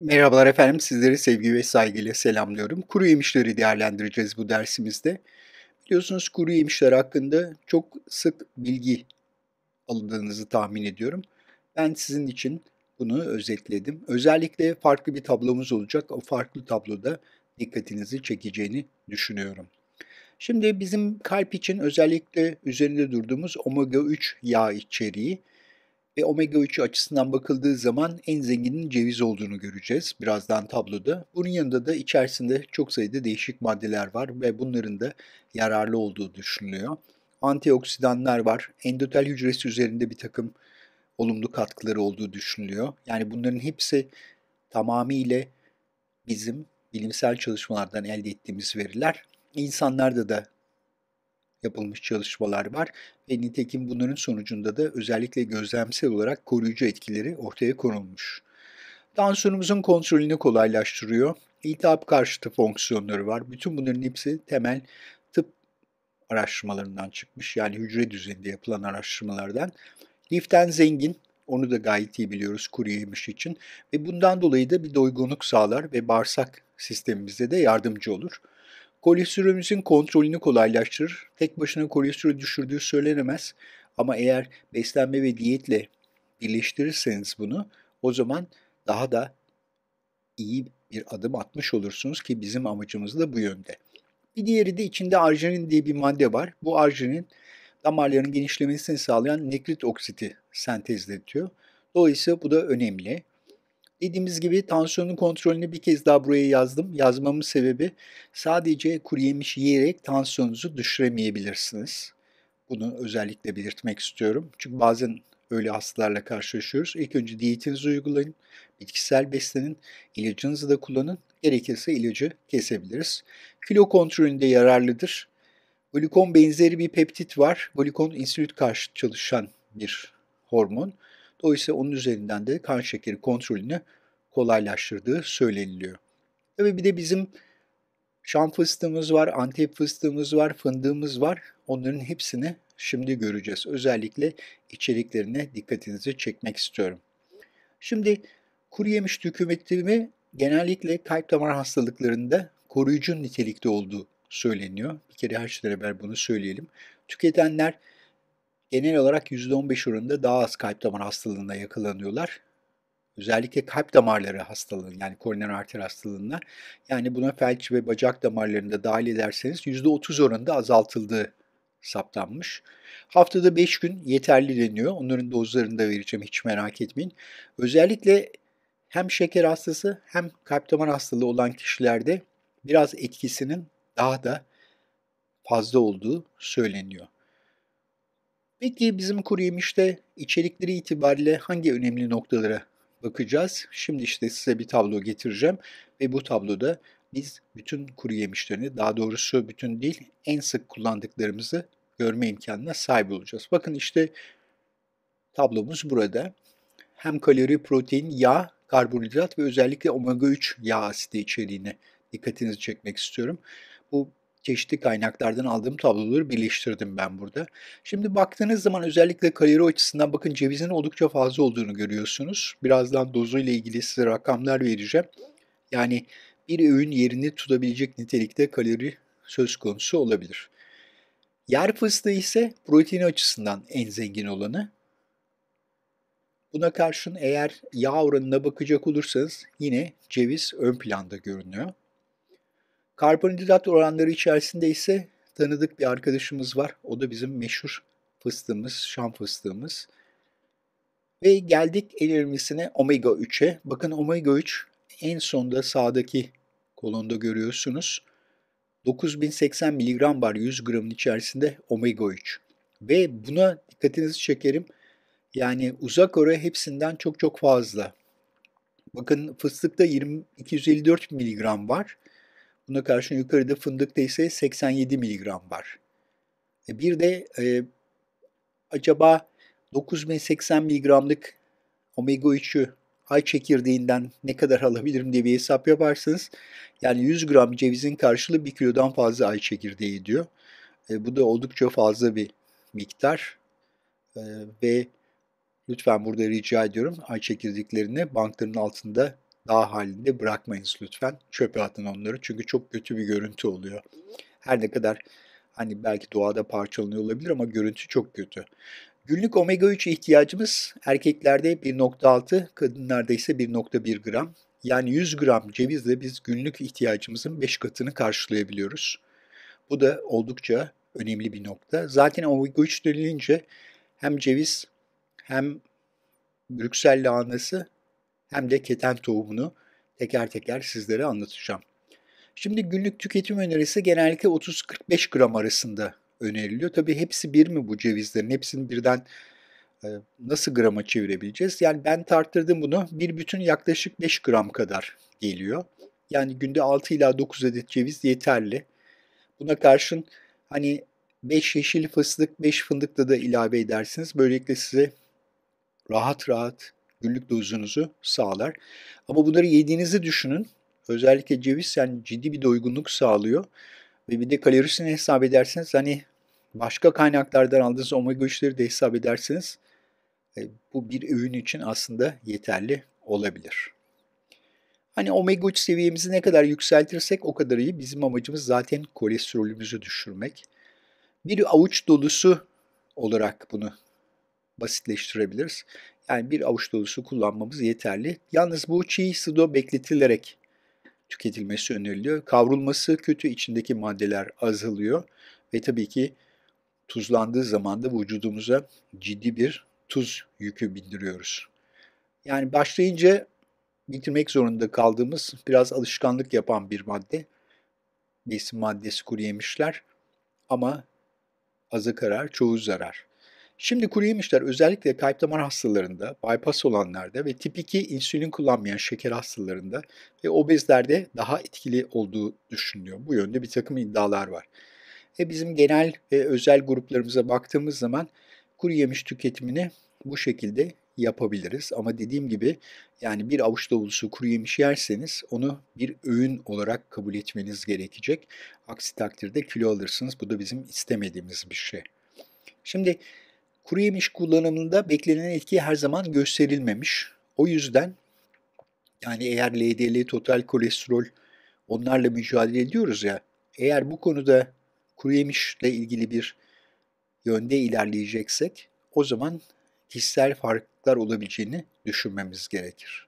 Merhabalar efendim, sizleri sevgi ve saygıyla selamlıyorum. Kuru yemişleri değerlendireceğiz bu dersimizde. Biliyorsunuz kuru yemişler hakkında çok sık bilgi aldığınızı tahmin ediyorum. Ben sizin için bunu özetledim. Özellikle farklı bir tablomuz olacak. O farklı tabloda dikkatinizi çekeceğini düşünüyorum. Şimdi bizim kalp için özellikle üzerinde durduğumuz omega 3 yağ içeriği ve omega 3 açısından bakıldığı zaman en zenginin ceviz olduğunu göreceğiz birazdan tabloda. Bunun yanında da içerisinde çok sayıda değişik maddeler var ve bunların da yararlı olduğu düşünülüyor. Antioksidanlar var, endotel hücresi üzerinde bir takım olumlu katkıları olduğu düşünülüyor. Yani bunların hepsi tamamıyla bizim bilimsel çalışmalardan elde ettiğimiz veriler. İnsanlarda da yapılmış çalışmalar var ve nitekim bunların sonucunda da özellikle gözlemsel olarak koruyucu etkileri ortaya konulmuş. Tansiyonumuzun kontrolünü kolaylaştırıyor. İltihap karşıtı fonksiyonları var. Bütün bunların hepsi temel tıp araştırmalarından çıkmış. Yani hücre düzeyinde yapılan araştırmalardan. Liften zengin, onu da gayet iyi biliyoruz kuru yemiş için. Ve bundan dolayı da bir doygunluk sağlar ve bağırsak sistemimize de yardımcı olur. Kolesterolümüzün kontrolünü kolaylaştırır. Tek başına kolesterol düşürdüğü söylenemez. Ama eğer beslenme ve diyetle birleştirirseniz bunu o zaman daha da iyi bir adım atmış olursunuz ki bizim amacımız da bu yönde. Bir diğeri de içinde arginin diye bir madde var. Bu arginin damarların genişlemesini sağlayan nekrit oksiti sentezletiyor. Dolayısıyla bu da önemli. Dediğimiz gibi tansiyonun kontrolünü bir kez daha buraya yazdım. Yazmamın sebebi sadece kuru yemiş yiyerek tansiyonunuzu düşüremeyebilirsiniz. Bunu özellikle belirtmek istiyorum. Çünkü bazen öyle hastalarla karşılaşıyoruz. İlk önce diyetinizi uygulayın, bitkisel beslenin, ilacınızı da kullanın. Gerekirse ilacı kesebiliriz. Kilo kontrolünde yararlıdır. Glikon benzeri bir peptit var. Glikon insülin karşı çalışan bir hormon. Dolayısıyla onun üzerinden de kan şekeri kontrolünü kolaylaştırdığı söyleniliyor. Tabii bir de bizim Şam fıstığımız var, Antep fıstığımız var, fındığımız var. Onların hepsini şimdi göreceğiz. Özellikle içeriklerine dikkatinizi çekmek istiyorum. Şimdi kuru yemiş dökümetimi genellikle kalp damar hastalıklarında koruyucu nitelikte olduğu söyleniyor. Bir kere her şeyden beraber bunu söyleyelim. Tüketenler genel olarak %15 oranında daha az kalp damar hastalığına yakalanıyorlar. Özellikle kalp damarları hastalığı yani koroner arter hastalığına yani buna felç ve bacak damarlarında dahil ederseniz %30 oranında azaltıldığı saptanmış. Haftada 5 gün yeterli deniyor. Onların dozlarını da vereceğim hiç merak etmeyin. Özellikle hem şeker hastası hem kalp damar hastalığı olan kişilerde biraz etkisinin daha da fazla olduğu söyleniyor. Peki bizim kuru içerikleri itibariyle hangi önemli noktalara bakacağız? Şimdi işte size bir tablo getireceğim ve bu tabloda biz bütün kuru daha doğrusu bütün değil, en sık kullandıklarımızı görme imkanına sahip olacağız. Bakın işte tablomuz burada. Hem kalori, protein, yağ, karbonhidrat ve özellikle omega 3 yağ asidi içeriğine dikkatinizi çekmek istiyorum. Bu çeşitli kaynaklardan aldığım tabloları birleştirdim ben burada. Şimdi baktığınız zaman özellikle kalori açısından bakın cevizin oldukça fazla olduğunu görüyorsunuz. Birazdan dozu ile ilgili size rakamlar vereceğim. Yani bir öğün yerini tutabilecek nitelikte kalori söz konusu olabilir. Yer fıstığı ise protein açısından en zengin olanı. Buna karşın eğer yağ oranına bakacak olursanız yine ceviz ön planda görünüyor. Karbonhidrat oranları içerisinde ise tanıdık bir arkadaşımız var. O da bizim meşhur fıstığımız, şam fıstığımız. Ve geldik el erimlisine omega 3'e. Bakın omega 3 en sonda sağdaki kolonda görüyorsunuz. 9080 mg var 100 gramın içerisinde omega 3. Ve buna dikkatinizi çekerim. Yani uzak ara hepsinden çok çok fazla. Bakın fıstıkta 20, 254 mg var. Buna karşın yukarıda fındıkta ise 87 mg var. E, bir de e, acaba 980 mg'lık omega 3'ü ay çekirdeğinden ne kadar alabilirim diye bir hesap yaparsınız. yani 100 gram cevizin karşılığı 1 kilodan fazla ay çekirdeği diyor. E, bu da oldukça fazla bir miktar e, ve lütfen burada rica ediyorum ay çekirdeklerini bankların altında daha halinde bırakmayınız lütfen. Çöpe atın onları çünkü çok kötü bir görüntü oluyor. Her ne kadar hani belki doğada parçalanıyor olabilir ama görüntü çok kötü. Günlük omega 3 ihtiyacımız erkeklerde 1.6, kadınlarda ise 1.1 gram. Yani 100 gram cevizle biz günlük ihtiyacımızın 5 katını karşılayabiliyoruz. Bu da oldukça önemli bir nokta. Zaten omega 3 denilince hem ceviz hem Brüksel lahanası hem de keten tohumunu teker teker sizlere anlatacağım. Şimdi günlük tüketim önerisi genellikle 30-45 gram arasında öneriliyor. Tabi hepsi bir mi bu cevizlerin? Hepsini birden e, nasıl grama çevirebileceğiz? Yani ben tarttırdım bunu. Bir bütün yaklaşık 5 gram kadar geliyor. Yani günde 6 ila 9 adet ceviz yeterli. Buna karşın hani 5 yeşil fıstık, 5 fındık da da ilave edersiniz. Böylelikle size rahat rahat günlük dozunuzu sağlar. Ama bunları yediğinizi düşünün. Özellikle ceviz yani ciddi bir doygunluk sağlıyor. Ve bir de kalorisini hesap ederseniz hani başka kaynaklardan aldığınız omega 3'leri de hesap ederseniz e, bu bir öğün için aslında yeterli olabilir. Hani omega 3 seviyemizi ne kadar yükseltirsek o kadar iyi. Bizim amacımız zaten kolesterolümüzü düşürmek. Bir avuç dolusu olarak bunu basitleştirebiliriz. Yani bir avuç dolusu kullanmamız yeterli. Yalnız bu çiğ suda bekletilerek tüketilmesi öneriliyor. Kavrulması kötü içindeki maddeler azalıyor ve tabii ki tuzlandığı zaman da vücudumuza ciddi bir tuz yükü bindiriyoruz. Yani başlayınca bitirmek zorunda kaldığımız biraz alışkanlık yapan bir madde. Besin maddesi kuru yemişler ama azı karar, çoğu zarar. Şimdi kuru yemişler özellikle kalp damar hastalarında, bypass olanlarda ve tip 2 insülin kullanmayan şeker hastalarında ve obezlerde daha etkili olduğu düşünülüyor. Bu yönde bir takım iddialar var. E bizim genel ve özel gruplarımıza baktığımız zaman kuru yemiş tüketimini bu şekilde yapabiliriz. Ama dediğim gibi yani bir avuç dolusu kuru yemiş yerseniz onu bir öğün olarak kabul etmeniz gerekecek. Aksi takdirde kilo alırsınız. Bu da bizim istemediğimiz bir şey. Şimdi Kuru yemiş kullanımında beklenen etki her zaman gösterilmemiş. O yüzden yani eğer LDL, total kolesterol onlarla mücadele ediyoruz ya, eğer bu konuda kuru yemişle ilgili bir yönde ilerleyeceksek o zaman kişisel farklılıklar olabileceğini düşünmemiz gerekir.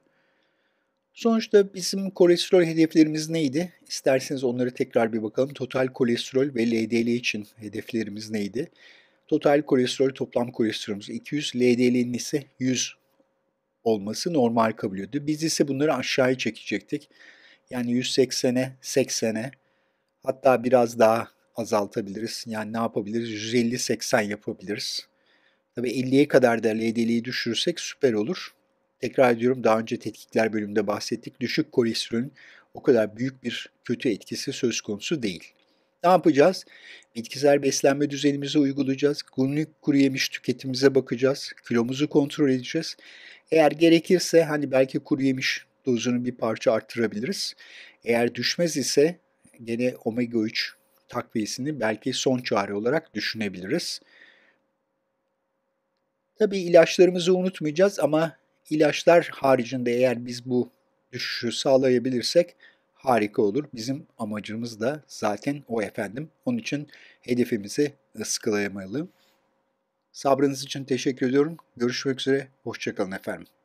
Sonuçta bizim kolesterol hedeflerimiz neydi? İsterseniz onları tekrar bir bakalım. Total kolesterol ve LDL için hedeflerimiz neydi? Total kolesterol toplam kolesterolümüz 200, LDL'nin ise 100 olması normal kabul ediyor. Biz ise bunları aşağıya çekecektik. Yani 180'e, 80'e hatta biraz daha azaltabiliriz. Yani ne yapabiliriz? 150-80 yapabiliriz. Tabii 50'ye kadar da LDL'yi düşürürsek süper olur. Tekrar ediyorum daha önce tetkikler bölümünde bahsettik. Düşük kolesterolün o kadar büyük bir kötü etkisi söz konusu değil. Ne yapacağız? Bitkisel beslenme düzenimizi uygulayacağız. Günlük kuru yemiş tüketimimize bakacağız. Kilomuzu kontrol edeceğiz. Eğer gerekirse hani belki kuru yemiş dozunu bir parça arttırabiliriz. Eğer düşmez ise gene omega 3 takviyesini belki son çare olarak düşünebiliriz. Tabii ilaçlarımızı unutmayacağız ama ilaçlar haricinde eğer biz bu düşüşü sağlayabilirsek harika olur. Bizim amacımız da zaten o efendim. Onun için hedefimizi ıskalayamayalım. Sabrınız için teşekkür ediyorum. Görüşmek üzere. Hoşçakalın efendim.